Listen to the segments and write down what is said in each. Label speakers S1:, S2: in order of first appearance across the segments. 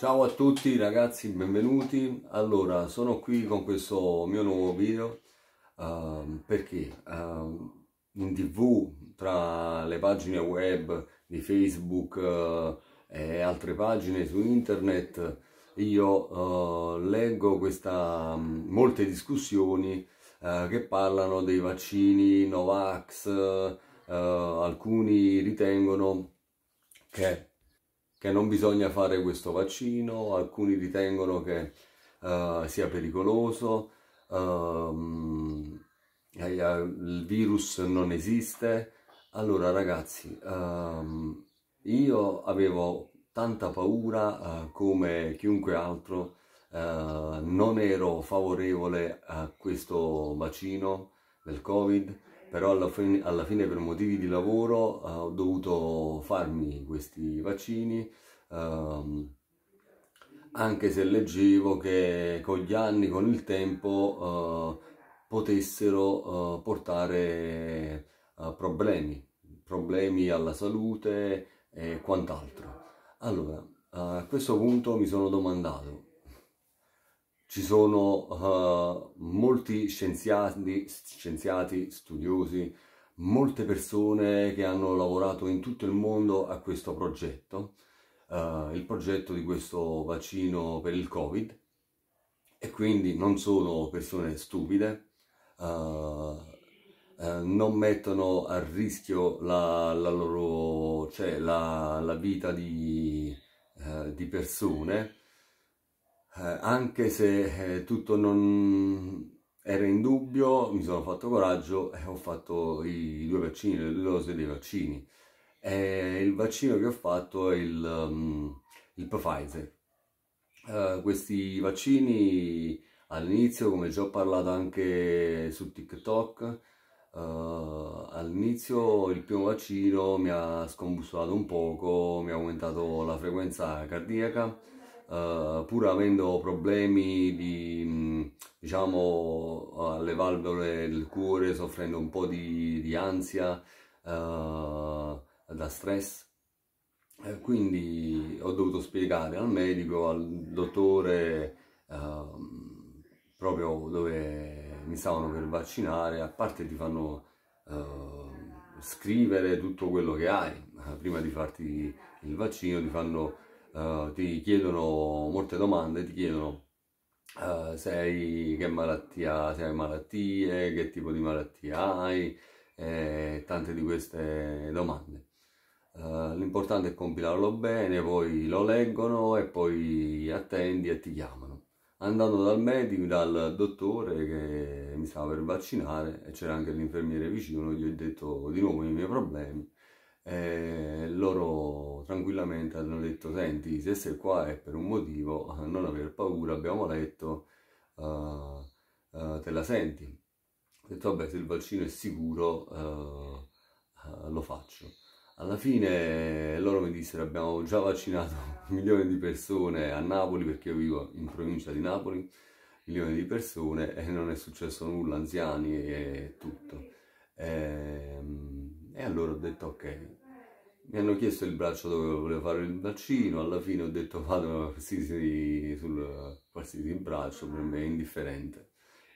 S1: Ciao a tutti ragazzi, benvenuti. Allora, sono qui con questo mio nuovo video uh, perché uh, in tv, tra le pagine web di Facebook uh, e altre pagine su internet, io eh, leggo questa, mm, molte discussioni eh, che parlano dei vaccini Novax, alcuni ritengono che che non bisogna fare questo vaccino, alcuni ritengono che uh, sia pericoloso, uh, il virus non esiste. Allora ragazzi, uh, io avevo tanta paura come chiunque altro, non ero favorevole a questo vaccino del Covid, però alla fine, alla fine, per motivi di lavoro eh, ho dovuto farmi questi vaccini ehm, anche se leggevo che con gli anni, con il tempo eh, potessero eh, portare eh, problemi problemi alla salute e quant'altro allora a questo punto mi sono domandato ci sono uh, molti scienziati, scienziati, studiosi, molte persone che hanno lavorato in tutto il mondo a questo progetto, uh, il progetto di questo vaccino per il Covid, e quindi non sono persone stupide, uh, Uh, non mettono a rischio la, la loro cioè la, la vita di, uh, di persone eh, anche se eh, tutto non era in dubbio, mi sono fatto coraggio e ho fatto i due vaccini, le due dosi dei vaccini. E il vaccino che ho fatto è il, um, il Pfizer. Uh, questi vaccini all'inizio, come già ho parlato anche su TikTok, uh, all'inizio il primo vaccino mi ha scombussolato un poco, mi ha aumentato la frequenza cardiaca, eh, pur avendo problemi di, diciamo, alle valvole del cuore, soffrendo un po' di, di ansia, eh, da stress. Eh, quindi ho dovuto spiegare al medico, al dottore, ehm, proprio dove mi stavano per vaccinare, a parte ti fanno uh, scrivere tutto quello che hai prima di farti il vaccino, ti fanno eh, ti chiedono molte domande, ti chiedono uh, sei, che malattia, se hai malattie, che tipo di malattia hai, eh, tante di queste domande. Uh, l'importante è compilarlo bene, poi lo leggono e poi attendi e ti chiamano. Andando dal medico, dal dottore che mi stava per vaccinare e c'era anche l'infermiere vicino, gli ho detto di nuovo i miei problemi e eh, loro tranquillamente hanno detto senti se sei qua è per un motivo eh, non aver paura abbiamo letto uh, uh, te la senti ho detto vabbè se il vaccino è sicuro uh, lo faccio alla fine loro mi dissero abbiamo già vaccinato milioni di persone a Napoli perché io vivo in provincia di Napoli milioni di persone e non è successo nulla anziani e tutto e, ehm, e allora ho detto ok mi hanno chiesto il braccio dove volevo fare il vaccino, alla fine ho detto vado qualsiasi, sul qualsiasi braccio, per me è indifferente.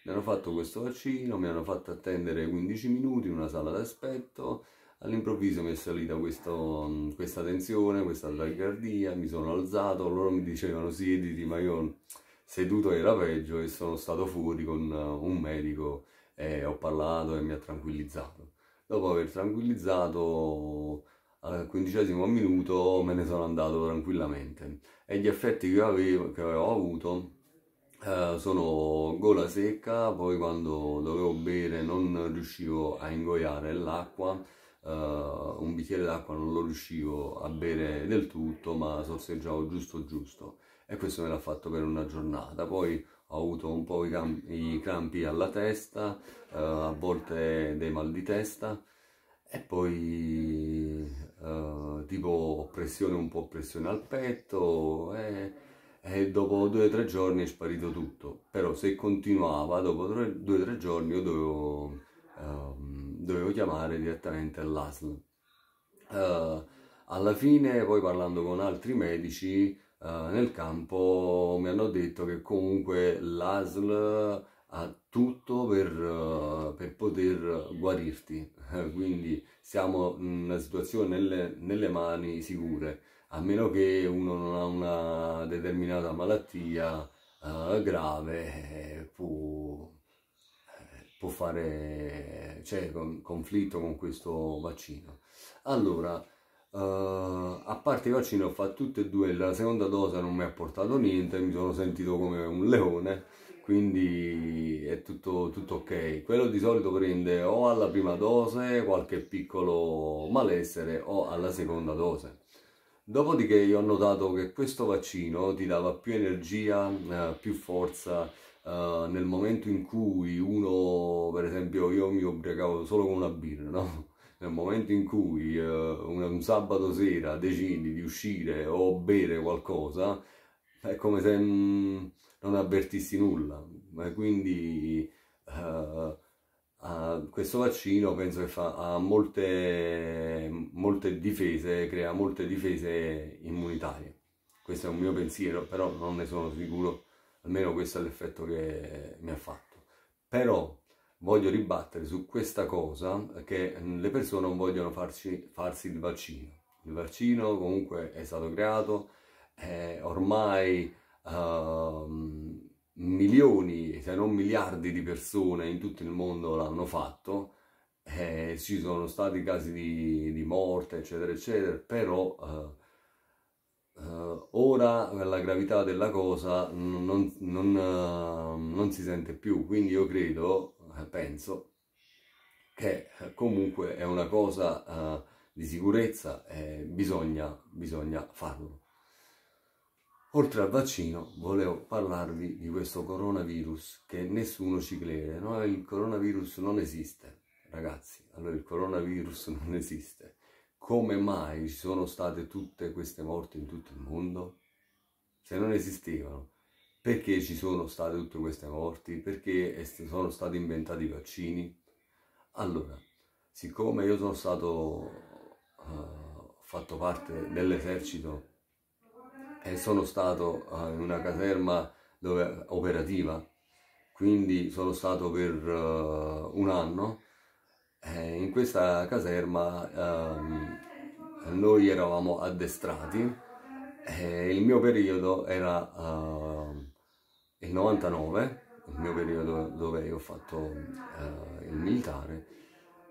S1: Mi hanno fatto questo vaccino, mi hanno fatto attendere 15 minuti in una sala d'aspetto, all'improvviso mi è salita questo, questa tensione, questa tachicardia, mi sono alzato, loro mi dicevano siediti, ma io seduto era peggio e sono stato fuori con un medico e ho parlato e mi ha tranquillizzato. Dopo aver tranquillizzato al quindicesimo minuto me ne sono andato tranquillamente e gli effetti che avevo, che avevo avuto eh, sono gola secca, poi quando dovevo bere non riuscivo a ingoiare l'acqua, eh, un bicchiere d'acqua non lo riuscivo a bere del tutto ma sorseggiavo giusto giusto e questo me l'ha fatto per una giornata. Poi ho avuto un po' i, crampi alla testa, eh, a volte dei mal di testa, e poi eh, tipo pressione un po' pressione al petto e, e dopo due o tre giorni è sparito tutto però se continuava dopo tre, due o tre giorni io dovevo, eh, dovevo chiamare direttamente l'ASL eh, alla fine poi parlando con altri medici eh, nel campo mi hanno detto che comunque l'ASL a tutto per, eh, per poter guarirti. Eh, quindi siamo in una situazione nelle, nelle mani sicure, a meno che uno non ha una determinata malattia uh, grave, può, può fare cioè, conflitto con questo vaccino. Allora, Uh, a parte i vaccini ho fatto tutte e due, la seconda dose non mi ha portato niente, mi sono sentito come un leone quindi è tutto, tutto, ok. Quello di solito prende o alla prima dose qualche piccolo malessere o alla seconda dose. Dopodiché io ho notato che questo vaccino ti dava più energia, eh, più forza eh, nel momento in cui uno, per esempio io mi ubriacavo solo con una birra, no? Nel momento in cui eh, un, un sabato sera decidi di uscire o bere qualcosa, è come se... Mh, mm, non avvertissi nulla. Ma quindi uh, uh, questo vaccino penso che fa, ha molte, molte difese, crea molte difese immunitarie. Questo è un mio pensiero, però non ne sono sicuro, almeno questo è l'effetto che mi ha fatto. Però voglio ribattere su questa cosa che le persone non vogliono farci, farsi il vaccino. Il vaccino comunque è stato creato, eh, ormai Ehm, milioni, se non miliardi di persone in tutto il mondo l'hanno fatto, eh, ci sono stati casi di, di morte, eccetera, eccetera, però uh, uh, ora la gravità della cosa non, non, uh, non, si sente più, quindi io credo, penso, che comunque è una cosa di sicurezza, eh, bisogna, bisogna farlo. Oltre al vaccino, volevo parlarvi di questo coronavirus che nessuno ci crede, no? il coronavirus non esiste, ragazzi, allora il coronavirus non esiste. Come mai ci sono state tutte queste morti in tutto il mondo? Se non esistevano, perché ci sono state tutte queste morti? Perché sono stati inventati i vaccini? Allora, siccome io sono stato uh, fatto parte dell'esercito e sono stato eh, in una caserma dove, operativa, quindi sono stato per uh, un anno. E in questa caserma um, noi eravamo addestrati e il mio periodo era uh, il 99, il mio periodo dove io ho fatto uh, il militare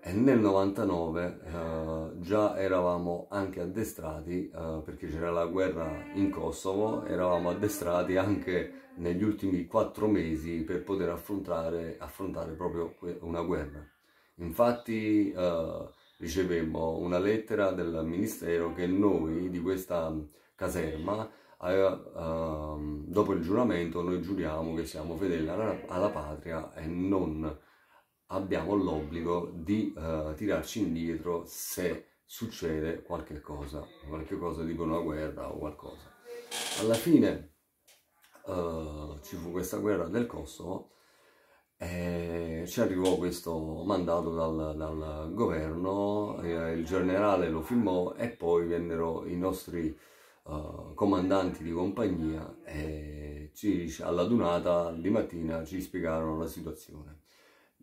S1: e nel 99 eh, già eravamo anche addestrati, eh, perché c'era la guerra in Kosovo, eravamo addestrati anche negli ultimi quattro mesi per poter affrontare, affrontare proprio una guerra. Infatti eh, ricevemmo una lettera del Ministero che noi di questa caserma eh, ehm, dopo il giuramento noi giuriamo che siamo fedeli alla, alla patria e non abbiamo l'obbligo di uh, tirarci indietro se succede qualche cosa, qualche cosa tipo una guerra o qualcosa. Alla fine uh, ci fu questa guerra del Kosovo e ci arrivò questo mandato dal, dal governo, eh, il generale lo filmò e poi vennero i nostri Uh, comandanti di compagnia e ci, alla dunata di mattina ci spiegarono la situazione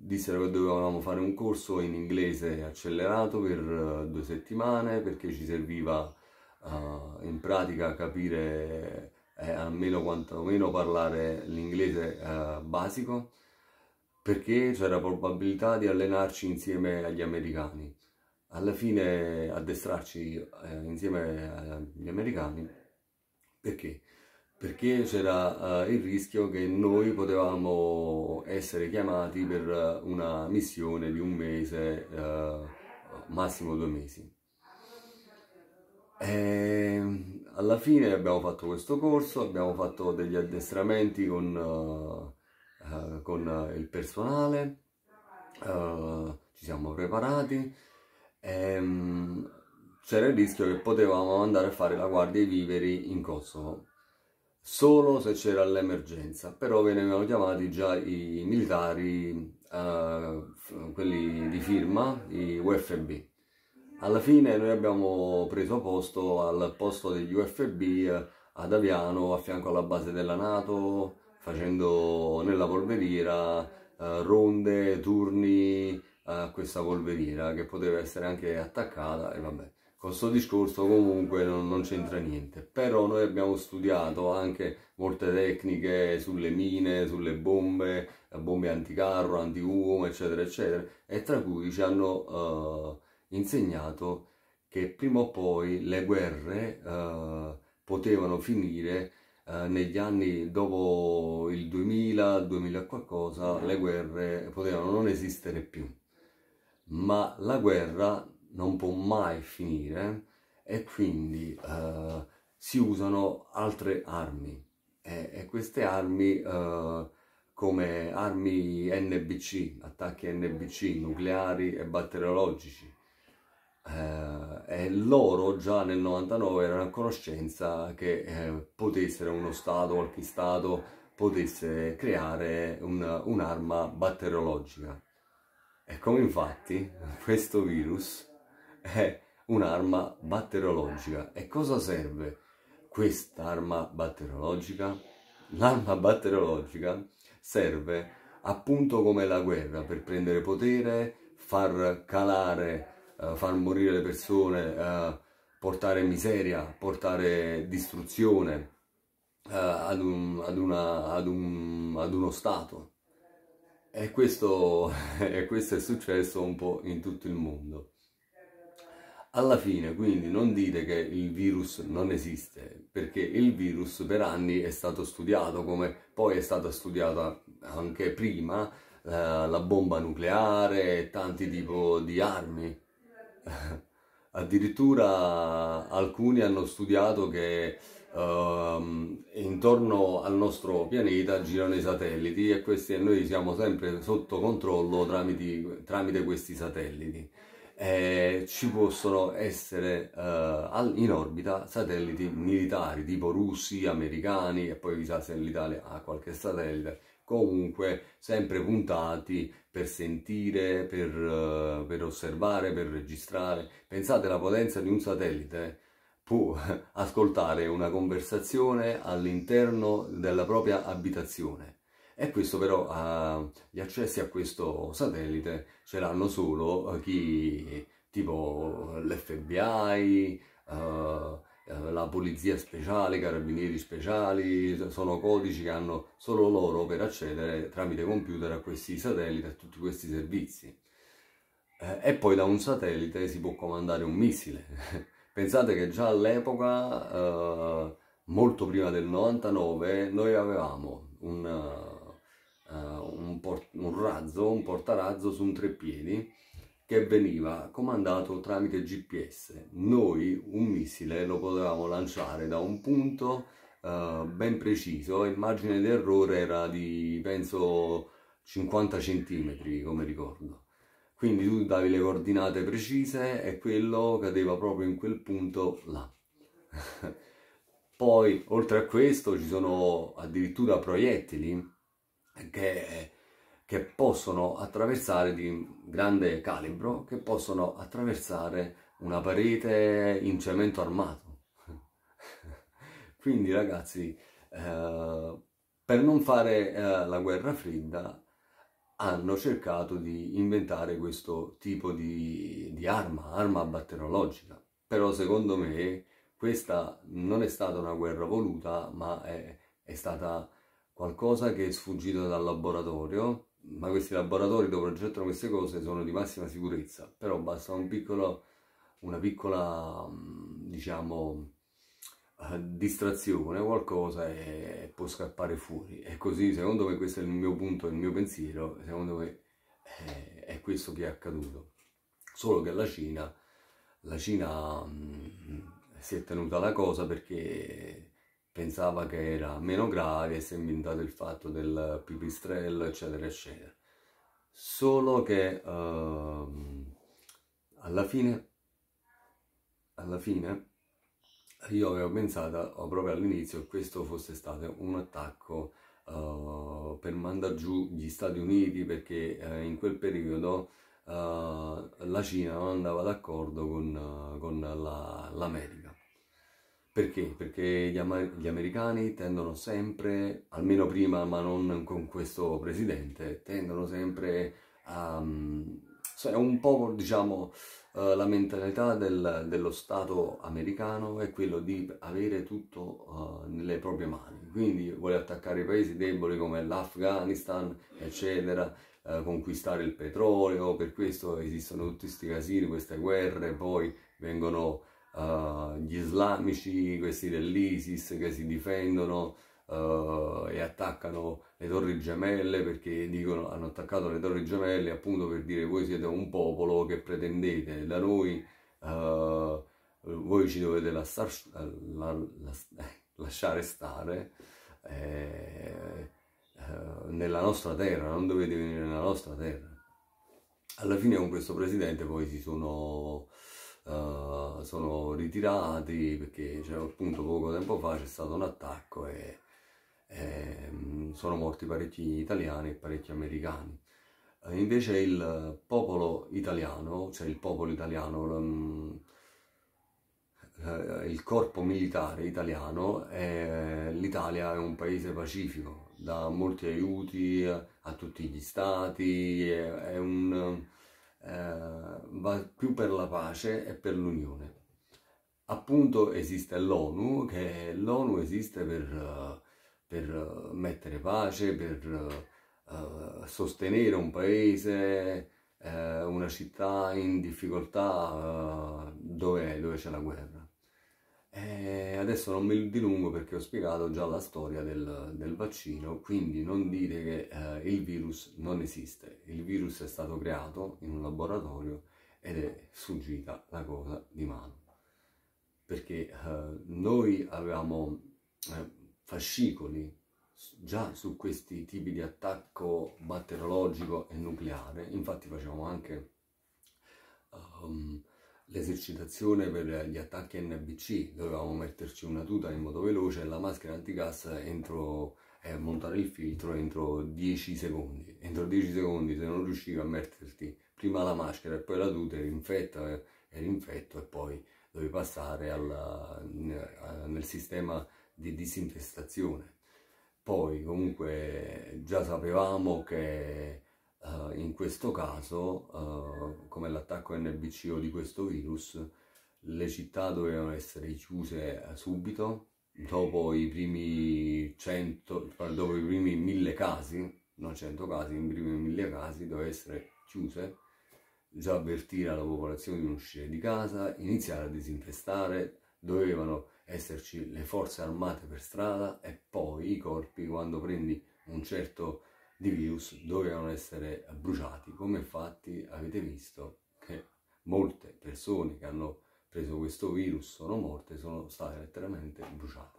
S1: dissero che dovevamo fare un corso in inglese accelerato per eh, due settimane perché ci serviva uh, in pratica capire eh, almeno quantomeno parlare l'inglese eh, basico perché c'era probabilità di allenarci insieme agli americani. Alla fine addestrarci eh, insieme agli americani perché? perché c'era uh, il rischio che noi potevamo essere chiamati per una missione di un mese, uh, massimo due mesi. E ehm, alla fine abbiamo fatto questo corso, abbiamo fatto degli addestramenti con, uh, con il personale, ci siamo preparati. E, um, c'era il rischio che potevamo andare a fare la guardia ai viveri in Kosovo solo se c'era l'emergenza, però venivano chiamati già i militari, eh, quelli di firma, i UFB. Alla fine noi abbiamo preso posto al posto degli UFB eh, ad Aviano, a fianco alla base della Nato, facendo nella polveriera eh, ronde, turni a eh, questa polveriera che poteva essere anche attaccata e vabbè con questo discorso comunque non, non c'entra niente, però noi abbiamo studiato anche molte tecniche sulle mine, sulle bombe, bombe anticarro, antiuomo, eccetera, eccetera, e tra cui ci hanno eh, insegnato che prima o poi le guerre eh, potevano finire eh, negli anni dopo il 2000, 2000 qualcosa, le guerre potevano non esistere più. Ma la guerra non può mai finire e quindi eh, si usano altre armi e, e queste armi eh, come armi NBC, attacchi NBC nucleari e batteriologici eh, e loro già nel 99 erano a conoscenza che eh, potessero uno Stato, qualche Stato potesse creare un'arma un batteriologica. come ecco, infatti questo virus è eh, un'arma batteriologica. E cosa serve quest'arma batteriologica? L'arma batteriologica serve appunto come la guerra per prendere potere, far calare, eh, far morire le persone, eh, portare miseria, portare distruzione eh, ad, un, ad, una, ad, un, ad, uno Stato. E questo, e questo è successo un po' in tutto il mondo. Alla fine, quindi, non dite che il virus non esiste, perché il virus per anni è stato studiato, come poi è stata studiata anche prima eh, la bomba nucleare e tanti tipi di armi. Addirittura alcuni hanno studiato che Uh, intorno al nostro pianeta girano i satelliti e, questi, noi siamo sempre sotto controllo tramite, tramite questi satelliti eh, ci possono essere eh, in orbita satelliti militari tipo russi, americani e poi chissà se l'Italia ha qualche satellite comunque sempre puntati per sentire, per, eh, per osservare, per registrare. Pensate alla potenza di un satellite può ascoltare una conversazione all'interno della propria abitazione e questo però, eh, gli accessi a questo satellite ce l'hanno solo eh, chi, tipo l'FBI, eh, eh, la polizia speciale, i carabinieri speciali, sono codici che hanno solo loro per accedere tramite computer a questi satelliti, a tutti questi servizi. Eh, e poi da un satellite si può comandare un missile. Pensate che già all'epoca, eh, molto prima del 99, noi avevamo un uh, un, un, razzo, un portarazzo su un treppiedi che veniva comandato tramite GPS. Noi un missile lo potevamo lanciare da un punto uh, ben preciso, il margine d'errore era di penso 50 cm come ricordo. Quindi tu davi le coordinate precise e quello cadeva proprio in quel punto là. Poi, oltre a questo, ci sono addirittura proiettili che, che possono attraversare di grande calibro, che possono attraversare una parete in cemento armato. Quindi ragazzi, eh, per non fare eh, la guerra fredda, hanno cercato di inventare questo tipo di, di, arma, arma batterologica. Però secondo me questa non è stata una guerra voluta, ma è, è stata qualcosa che è sfuggito dal laboratorio, ma questi laboratori dove progettano queste cose sono di massima sicurezza, però basta un piccolo, una piccola, mm, diciamo, eh, distrazione, qualcosa e può scappare fuori. E così, secondo me, questo è il mio punto, il mio pensiero, secondo me eh, è, questo che è accaduto. Solo che la Cina, la Cina mh, mm, si è tenuta la cosa perché pensava che era meno grave e si è inventato il fatto del pipistrello eccetera eccetera solo che uh, alla fine alla fine io avevo pensato proprio all'inizio che questo fosse stato un attacco uh, per mandare giù gli Stati Uniti perché uh, in quel periodo eh, la Cina non andava d'accordo con, con l'America perché? Perché gli, amer- gli, americani tendono sempre, almeno prima ma non con questo presidente, tendono sempre a... Cioè un po' diciamo uh, la mentalità del, dello Stato americano è quello di avere tutto uh, nelle proprie mani, quindi vuole attaccare i paesi deboli come l'Afghanistan, eccetera, uh, conquistare il petrolio, per questo esistono tutti questi casini, queste guerre, poi vengono uh, gli islamici, questi dell'ISIS che si difendono uh, e attaccano le torri gemelle perché dicono hanno attaccato le torri gemelle appunto per dire voi siete un popolo che pretendete da noi, uh, voi ci dovete lassar, la, la, lasciare stare. Eh, nella nostra terra, non dovete venire nella nostra terra. Alla fine con questo presidente poi si sono eh, sono ritirati perché cioè, appunto poco tempo fa c'è stato un attacco e, e mm, sono morti parecchi italiani e parecchi americani. Eh, invece il popolo italiano, cioè il popolo italiano, mm, eh, il corpo militare italiano, è... l'Italia è un paese pacifico, da molti aiuti a tutti gli stati, è, un, eh, va più per la pace e per l'unione. Appunto esiste l'ONU, che l'ONU esiste per, per, mettere pace, per uh, sostenere un paese, uh, una città in difficoltà uh, dove, dove c'è la guerra. E eh, adesso non mi dilungo perché ho spiegato già la storia del, del vaccino, quindi non dire che eh, il virus non esiste. Il virus è stato creato in un laboratorio ed è sfuggita la cosa di mano. Perché eh, noi avevamo eh, fascicoli già su questi tipi di attacco batteriologico e nucleare, infatti facevamo anche um, l'esercitazione per gli attacchi NBC, dovevamo metterci una tuta in modo veloce e la maschera antigas entro, eh, montare il filtro entro 10 secondi. Entro 10 secondi se non riuscivi a metterti prima la maschera e poi la tuta eri infetta, eri infetto e poi dovevi passare alla, nel sistema di disinfestazione. Poi comunque già sapevamo che eh, in questo caso, uh, come l'attacco NBC o di questo virus, le città dovevano essere chiuse eh, subito, dopo i primi 100, dopo i primi 1000 casi, non 100 casi, i primi 1000 casi dovevano essere chiuse, già avvertire alla popolazione di non uscire di casa, iniziare a disinfestare, dovevano esserci le forze armate per strada e poi i corpi quando prendi un certo di virus dovevano essere bruciati. Come infatti avete visto che molte persone che hanno preso questo virus sono morte, sono state letteralmente bruciate.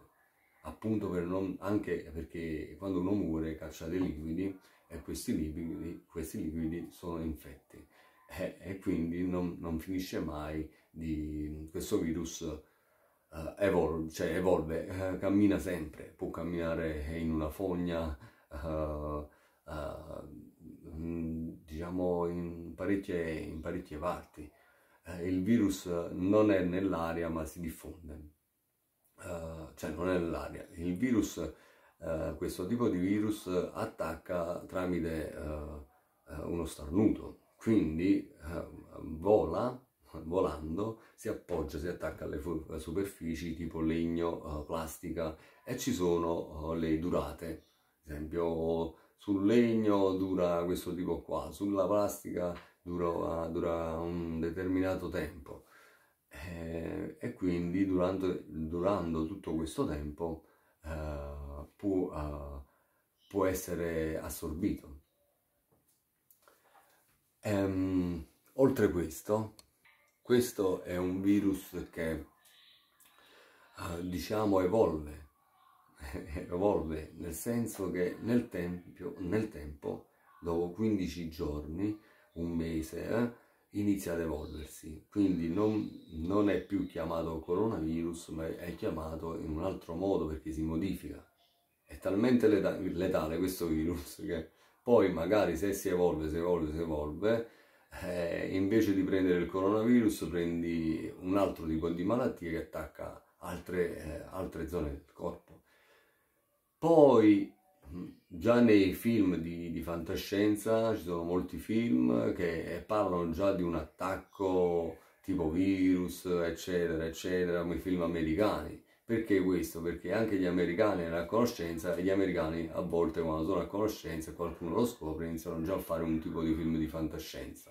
S1: Appunto per non, anche perché quando uno muore caccia dei liquidi e questi liquidi, questi liquidi sono infetti e, e quindi non, non, finisce mai di questo virus uh, eh, evolve, cioè evolve uh, cammina sempre, può camminare in una fogna, uh, eh, mm, diciamo in parecchie, in parecchie parti. Eh, il virus non è nell'aria ma si diffonde, eh, cioè non è nell'aria. Il virus, questo tipo di virus attacca tramite uno starnuto, quindi vola volando si appoggia, si attacca alle superfici tipo legno, plastica e ci sono le durate, ad esempio sul legno dura questo tipo qua, sulla plastica dura, dura un determinato tempo eh, e quindi durante, durando tutto questo tempo eh, può, eh, può, essere assorbito. Ehm, oltre questo, questo è un virus che eh, diciamo evolve evolve nel senso che nel, tempio, nel tempo, dopo 15 giorni, un mese, eh, inizia ad evolversi. Quindi non, non è più chiamato coronavirus, ma è chiamato in un altro modo perché si modifica. È talmente letale questo virus che poi magari se si evolve, si evolve, si evolve, eh, invece di prendere il coronavirus prendi un altro tipo di malattia che attacca altre, eh, altre zone del corpo. Poi già nei film di, di fantascienza ci sono molti film che parlano già di un attacco tipo virus, eccetera, eccetera, come i film americani. Perché questo? Perché anche gli americani erano a conoscenza e gli americani a volte quando sono a conoscenza e qualcuno lo scopre iniziano già a fare un tipo di film di fantascienza.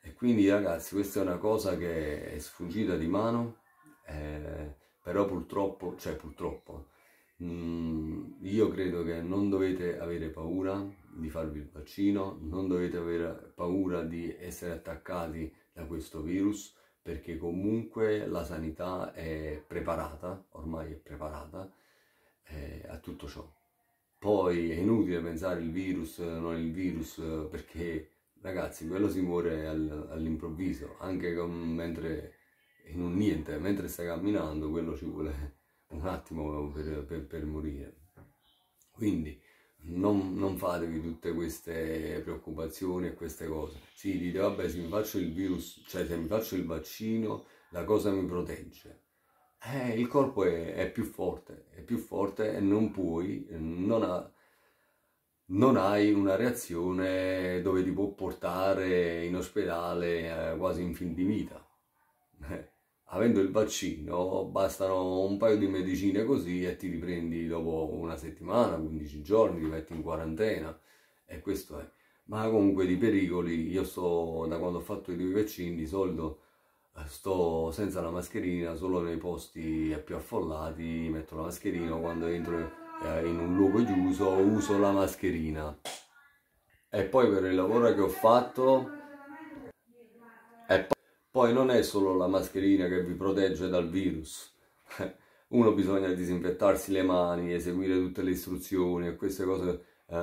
S1: E quindi ragazzi questa è una cosa che è sfuggita di mano, eh, però purtroppo, cioè purtroppo, Mm, io credo che non dovete avere paura di farvi il vaccino, non dovete avere paura di essere attaccati da questo virus, perché comunque la sanità è preparata, ormai è preparata eh, a tutto ciò. Poi è inutile pensare il virus, non il virus, perché ragazzi, quello si muore al, all'improvviso, anche con, mentre, in un niente, mentre stai camminando, quello ci vuole un attimo per, per, per morire. Quindi non, non, fatevi tutte queste preoccupazioni e queste cose. Sì, dite, vabbè, se mi faccio il virus, cioè se mi faccio il vaccino, la cosa mi protegge. Eh, il corpo è, è, più forte, è più forte e non puoi, non, ha, non hai una reazione dove ti può portare in ospedale eh, quasi in fin di vita. Eh, avendo il vaccino bastano un paio di medicine così e ti riprendi dopo una settimana, 15 giorni, ti metti in quarantena e questo è. Ma comunque di pericoli, io sto, da quando ho fatto i due vaccini, di solito eh, sto senza la mascherina, solo nei posti eh, più affollati metto la mascherina, quando entro eh, in un luogo chiuso uso la mascherina. E poi per il lavoro che ho fatto... Poi non è solo la mascherina che vi protegge dal virus. Uno bisogna disinfettarsi le mani, eseguire tutte le istruzioni e queste cose eh,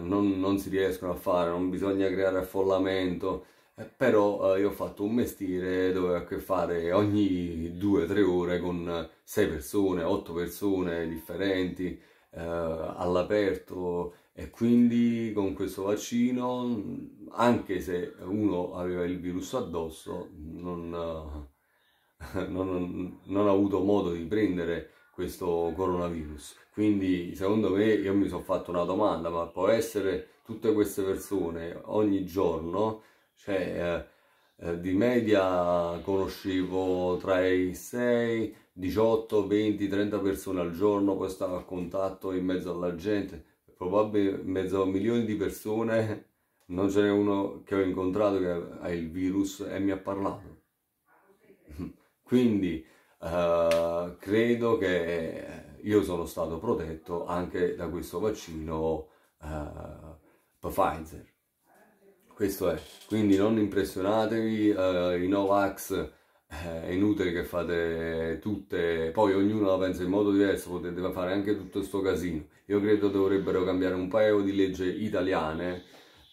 S1: non, non, si riescono a fare, non bisogna creare affollamento. Eh, però eh, io ho fatto un mestiere dove ho a che fare ogni 2-3 ore con 6 persone, 8 persone differenti, eh, all'aperto, e quindi con questo vaccino, anche se uno aveva il virus addosso, eh, non, non, non ha avuto modo di prendere questo coronavirus. Quindi secondo me io mi sono fatto una domanda, ma può essere tutte queste persone ogni giorno, cioè eh, eh di media conoscevo tra i 6, 18, 20, 30 persone al giorno, poi stavo a contatto in mezzo alla gente, probabilmente mezzo milione di persone non ce n'è uno che ho incontrato che ha il virus e mi ha parlato. Quindi eh, credo che io sono stato protetto anche da questo vaccino eh, Pfizer. Questo è. Quindi non impressionatevi, eh, i Novax eh, è inutile che fate tutte, poi ognuno la pensa in modo diverso, potete fare anche tutto questo casino. Io credo dovrebbero cambiare un paio di leggi italiane,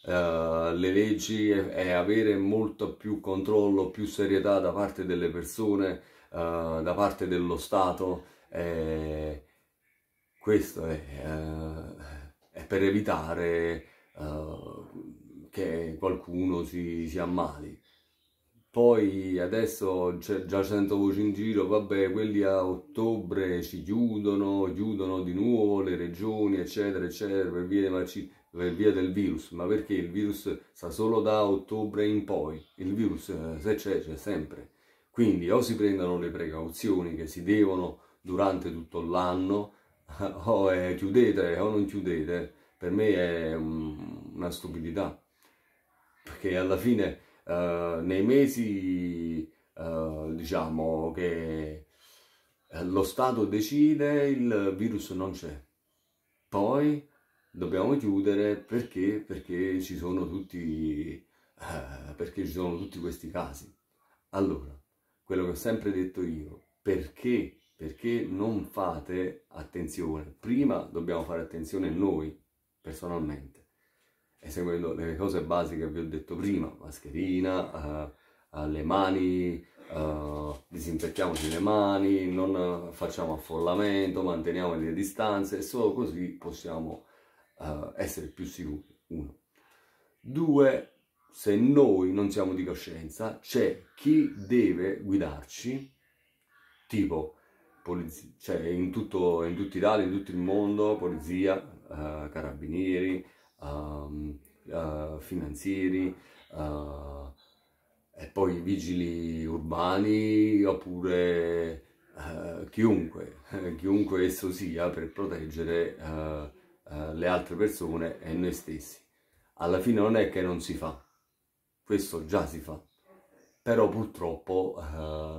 S1: uh, le leggi e, e, avere molto più controllo, più serietà da parte delle persone, uh, da parte dello Stato. E questo è, uh, è, per evitare che qualcuno si, si ammali. Poi adesso già sento voci in giro, vabbè, quelli a ottobre ci chiudono, chiudono di nuovo le regioni, eccetera, eccetera, per via, vaccini, per via del virus. Ma perché il virus sta solo da ottobre in poi? Il virus, eh, se c'è, c'è sempre. Quindi o si prendono le precauzioni che si devono durante tutto l'anno, o eh, chiudete o non chiudete. Per me è una stupidità, perché alla fine eh, nei mesi eh, diciamo che eh, lo Stato decide il virus non c'è. Poi dobbiamo chiudere perché? Perché ci sono tutti, eh, perché ci sono tutti questi casi. Allora, quello che ho sempre detto io, perché? Perché non fate attenzione? Prima dobbiamo fare attenzione noi, personalmente eseguendo le cose basiche che vi ho detto prima, mascherina, eh, alle eh, mani, eh, disinfettiamoci le mani, non facciamo affollamento, manteniamo le distanze e solo così possiamo eh, essere più sicuri. Uno. Due, se noi non siamo di coscienza, c'è chi deve guidarci, tipo polizia, cioè in, tutto, in tutti i dati, in tutto il mondo, polizia, eh, carabinieri, um, uh, finanzieri uh, e poi vigili urbani oppure uh, chiunque, chiunque esso sia per proteggere le altre persone e noi stessi. Alla fine non è che non si fa, questo già si fa, però purtroppo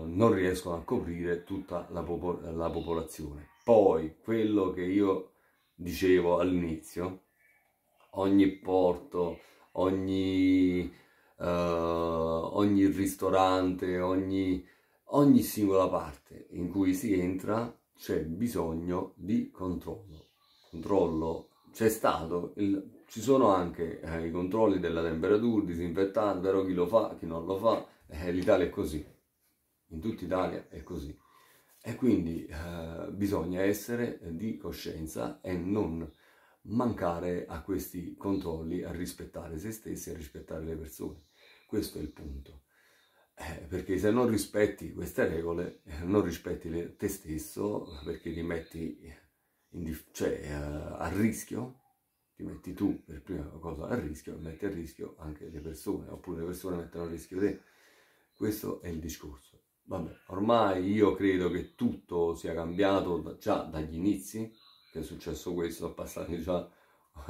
S1: non riescono a coprire tutta la, popol la popolazione. Poi quello che io dicevo all'inizio, ogni porto, ogni, uh, ogni ristorante, ogni, ogni singola parte in cui si entra c'è bisogno di controllo. Controllo c'è stato, il, ci sono anche eh, i controlli della temperatura, disinfettante, però chi lo fa, chi non lo fa, eh, l'Italia è così, in tutta Italia è così. E quindi eh, bisogna essere di coscienza e non mancare a questi controlli, a rispettare se stessi, a rispettare le persone. Questo è il punto. Eh, perché se non rispetti queste regole, eh, non rispetti le, te stesso, perché li metti in, cioè, eh, a rischio, ti metti tu per prima cosa a rischio, metti a rischio anche le persone, oppure le persone mettono a rischio te. Questo è il discorso. Vabbè, ormai io credo che tutto sia cambiato da, già dagli inizi, che è successo questo, sono passati già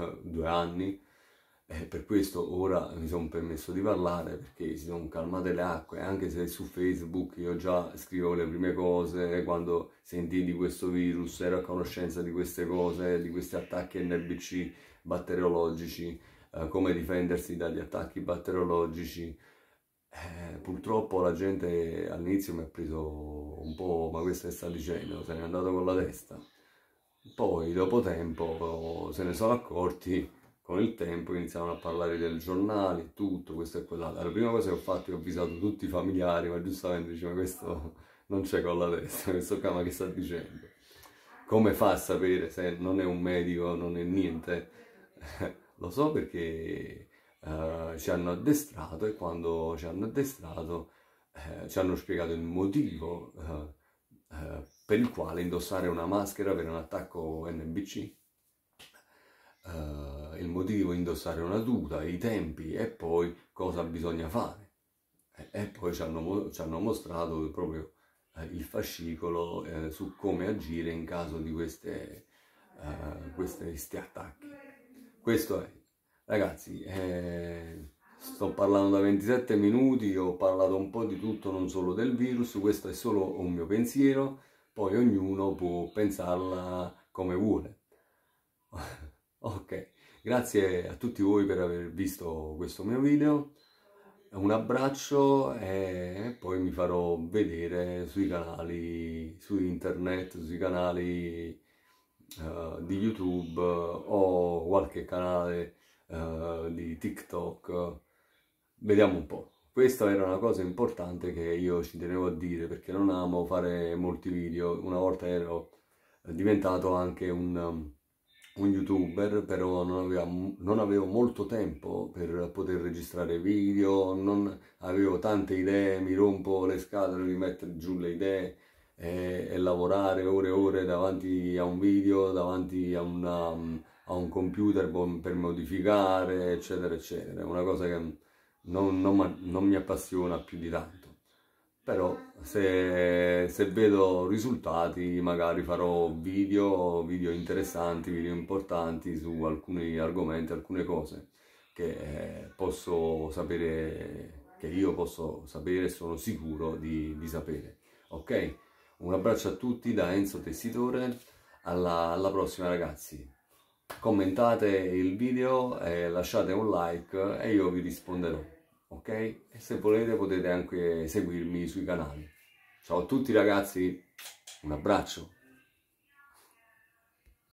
S1: eh, due anni, eh, per questo ora mi sono permesso di parlare perché si sono calmate le acque, anche se su Facebook io già scrivo le prime cose, quando sentì di questo virus ero a conoscenza di queste cose, di questi attacchi NBC batteriologici, eh, come difendersi dagli attacchi batteriologici. Eh, purtroppo la gente all'inizio mi ha preso un po', ma questo che sta dicendo, se n'è andato con la testa. Poi, dopo tempo, se ne sono accorti, con il tempo iniziavano a parlare del giornale, tutto, questo e quell'altro. La prima cosa che ho fatto è che ho avvisato tutti i familiari, ma giustamente diceva questo non c'è con la testa, questo cama che sta dicendo? Come fa a sapere se non è un medico, non è niente? Lo so perché eh, ci hanno addestrato e quando ci hanno addestrato eh, ci hanno spiegato il motivo eh, eh per il quale indossare una maschera, avere un attacco NBC, uh, eh, il motivo indossare una tuta, i tempi e poi cosa bisogna fare. E, e poi ci hanno, ci hanno, mostrato proprio eh, il fascicolo eh, su come agire in caso di queste, eh, questi attacchi. Questo è, ragazzi, eh, sto parlando da 27 minuti, ho parlato un po' di tutto, non solo del virus, questo è solo un mio pensiero poi ognuno può pensarla come vuole. ok, grazie a tutti voi per aver visto questo mio video, un abbraccio e poi mi farò vedere sui canali, su internet, sui canali uh, di YouTube eh, o qualche canale uh, di TikTok, vediamo un po'. Questa era una cosa importante che io ci tenevo a dire perché non amo fare molti video. Una volta ero diventato anche un, um, un youtuber, però non, aveva, non, avevo molto tempo per poter registrare video, non avevo tante idee, mi rompo le scatole di mettere giù le idee e, e lavorare ore e ore davanti a un video, davanti a una um, a un computer boh, per modificare, eccetera, eccetera. Una cosa che non, non, non mi appassiona più di tanto. Però se, se vedo risultati magari farò video, video interessanti, video importanti su alcuni argomenti, alcune cose che eh, posso sapere, che io posso sapere e sono sicuro di, di, sapere. Ok? Un abbraccio a tutti da Enzo Tessitore, alla, alla prossima ragazzi. Commentate il video, lasciate un like e io vi risponderò ok? E se volete potete anche seguirmi sui canali. Ciao a tutti ragazzi, un abbraccio.